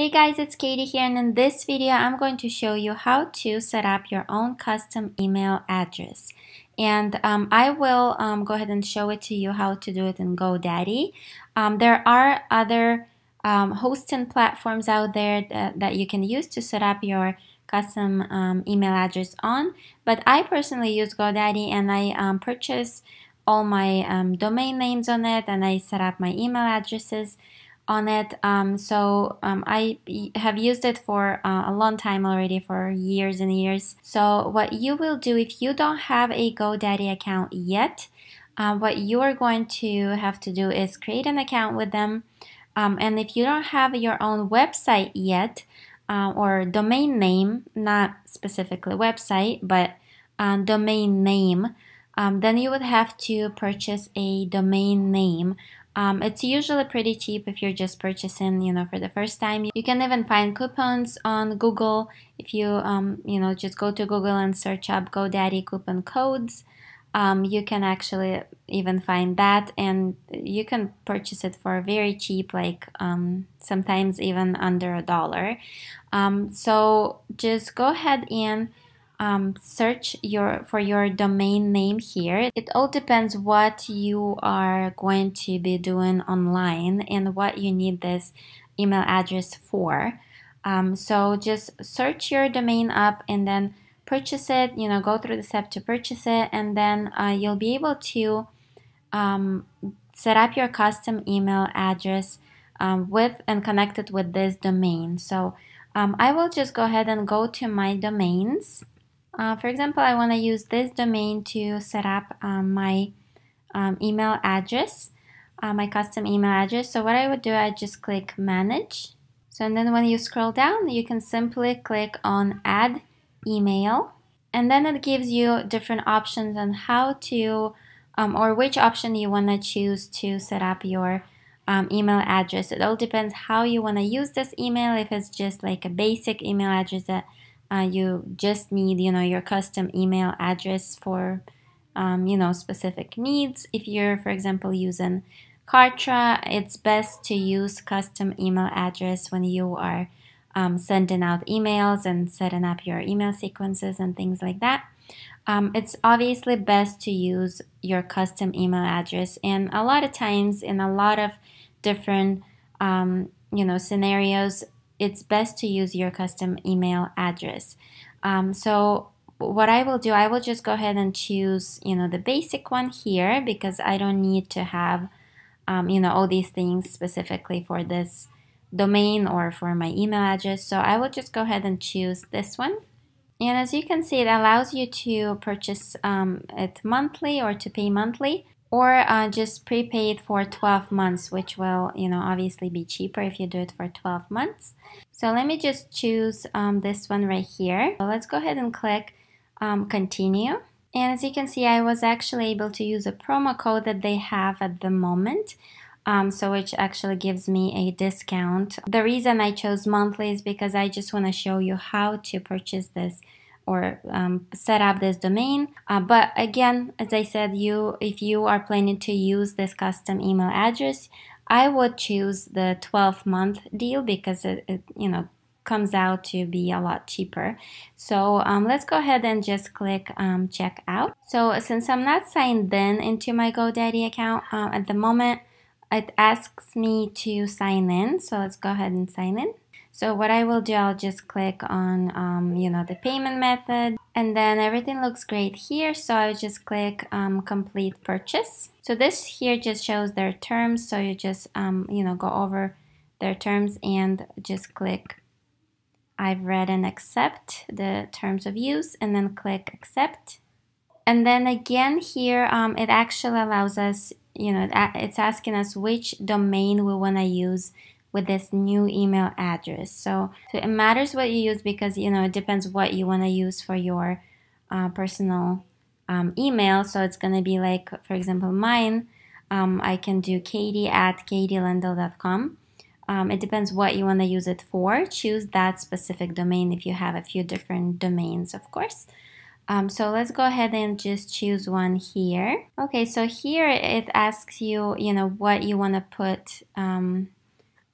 Hey guys, it's Katie here and in this video I'm going to show you how to set up your own custom email address. And um, I will um, go ahead and show it to you how to do it in GoDaddy. Um, there are other um, hosting platforms out there that, that, you can use to set up your custom um, email address on, but I personally use GoDaddy and I um, purchase all my domain names on it and I set up my email addresses on it. Um, so um, I have used it for uh, a long time already, for years and years. So what you will do if you don't have a GoDaddy account yet, uh, what you are going to have to do is create an account with them. Um, and if you don't have your own website yet, uh, or domain name, not specifically website, but uh, domain name, um, then you would have to purchase a domain name um, it's usually pretty cheap if you're just purchasing, you know, for the first time. You can even find coupons on Google if you, um, you know, just go to Google and search up GoDaddy coupon codes. Um, you can actually even find that and you can purchase it for very cheap like um, sometimes even under a dollar um, so just go ahead and um, search your for your domain name here. It all depends what you are going to be doing online and what you need this email address for. Um, so just search your domain up and then purchase it. You know, go through the step to purchase it, and then uh, you'll be able to um, set up your custom email address um, with and connect it with this domain. So um, I will just go ahead and go to my domains uh, for example, I want to use this domain to set up um, my um, email address, uh, my custom email address. So what I would do, I just click manage. So and then when you scroll down, you can simply click on add email. And then it gives you different options on how to um, or which option you want to choose to set up your um, email address. It all depends how you want to use this email. If it's just like a basic email address that uh, you just need, you know, your custom email address for, um, you know, specific needs. If you're, for example, using Kartra, it's best to use custom email address when you are um, sending out emails and setting up your email sequences and things like that. Um, it's obviously best to use your custom email address, and a lot of times in a lot of different um, you know scenarios it's best to use your custom email address. Um, so what I will do, I will just go ahead and choose, you know, the basic one here because I don't need to have, um, you know, all these things specifically for this domain or for my email address. So I will just go ahead and choose this one. And as you can see, it allows you to purchase um, it monthly or to pay monthly or uh, just prepay it for 12 months which will you know obviously be cheaper if you do it for 12 months so let me just choose um, this one right here so let's go ahead and click um, continue and as you can see I was actually able to use a promo code that they have at the moment um, so which actually gives me a discount the reason I chose monthly is because I just want to show you how to purchase this or um, set up this domain. Uh, but again, as I said, you if you are planning to use this custom email address, I would choose the 12 month deal because it, it you know comes out to be a lot cheaper. So um, let's go ahead and just click um, check out. So since I'm not signed in into my GoDaddy account uh, at the moment, it asks me to sign in. So let's go ahead and sign in. So what I will do, I'll just click on, um, you know, the payment method and then everything looks great here. So I just click um, complete purchase. So this here just shows their terms. So you just, um, you know, go over their terms and just click I've read and accept the terms of use and then click accept. And then again here, um, it actually allows us, you know, it's asking us which domain we want to use with this new email address. So, so it matters what you use because you know it depends what you want to use for your uh, personal um, email. So it's gonna be like, for example, mine. Um, I can do katie at katielendell.com. Um, it depends what you want to use it for. Choose that specific domain if you have a few different domains, of course. Um, so let's go ahead and just choose one here. Okay, so here it asks you, you know, what you want to put um,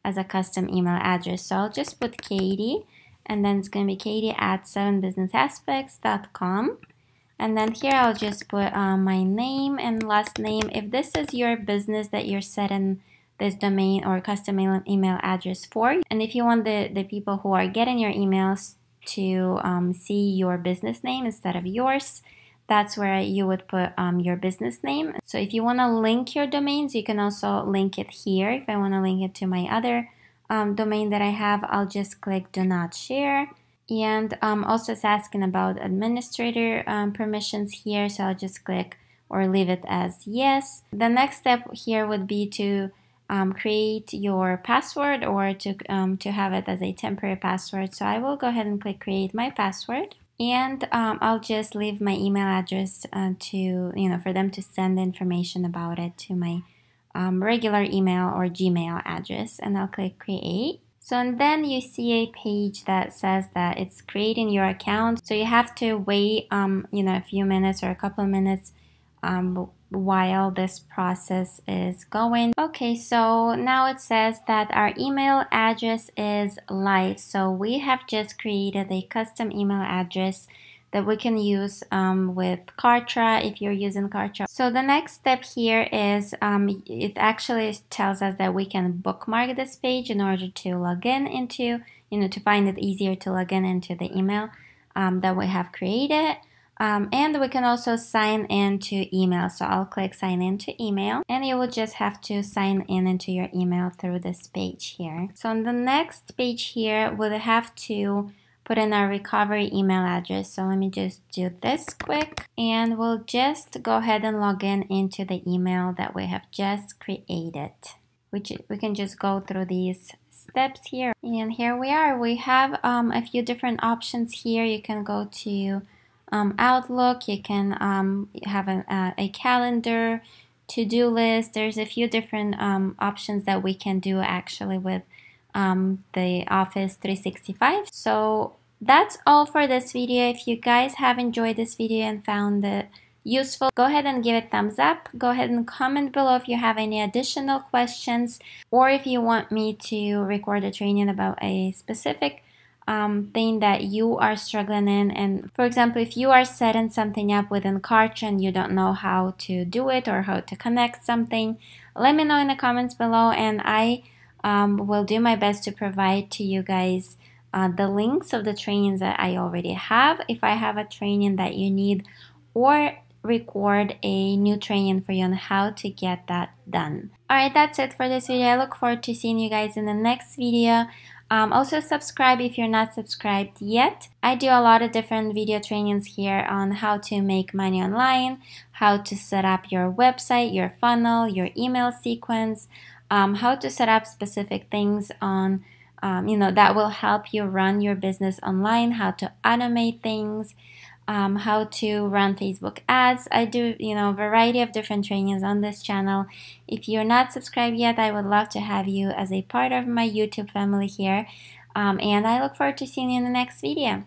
as a custom email address. So I'll just put Katie and then it's going to be katie at 7businessaspects.com and then here I'll just put uh, my name and last name. If this is your business that you're setting this domain or custom email address for, and if you want the, the people who are getting your emails to um, see your business name instead of yours, that's where you would put um, your business name. So if you want to link your domains, you can also link it here. If I want to link it to my other um, domain that I have, I'll just click do not share. And um, also it's asking about administrator um, permissions here, so I'll just click or leave it as yes. The next step here would be to um, create your password or to, um, to have it as a temporary password. So I will go ahead and click create my password and um, I'll just leave my email address uh, to you know for them to send information about it to my um, regular email or Gmail address, and I'll click create. So and then you see a page that says that it's creating your account. So you have to wait, um, you know, a few minutes or a couple of minutes um, while this process is going. Okay, so now it says that our email address is live. So we have just created a custom email address that we can use um, with Kartra if you're using Kartra. So the next step here is um, it actually tells us that we can bookmark this page in order to log in into, you know, to find it easier to log in into the email um, that we have created. Um, and we can also sign in to email. So I'll click sign in to email and you will just have to sign in into your email through this page here. So on the next page here, we'll have to put in our recovery email address. So let me just do this quick and we'll just go ahead and log in into the email that we have just created. Which we can just go through these steps here. And here we are. We have um, a few different options here. You can go to um, Outlook, you can um, have uh, a calendar, to-do list. There's a few different um, options that we can do actually with um, the Office 365. So that's all for this video. If you guys have enjoyed this video and found it useful, go ahead and give it thumbs up. Go ahead and comment below if you have any additional questions or if you want me to record a training about a specific um, thing that you are struggling in. And for example, if you are setting something up within Karch and you don't know how to do it or how to connect something, let me know in the comments below and I um, will do my best to provide to you guys uh, the links of the trainings that I already have. If I have a training that you need or record a new training for you on how to get that done. Alright, that's it for this video. I look forward to seeing you guys in the next video. Um, also subscribe if you're not subscribed yet. I do a lot of different video trainings here on how to make money online, how to set up your website, your funnel, your email sequence, um, how to set up specific things on um, you know that will help you run your business online, how to automate things um, how to run Facebook ads. I do, you know, a variety of different trainings on this channel. If you're not subscribed yet, I would love to have you as a part of my YouTube family here. Um, and I look forward to seeing you in the next video.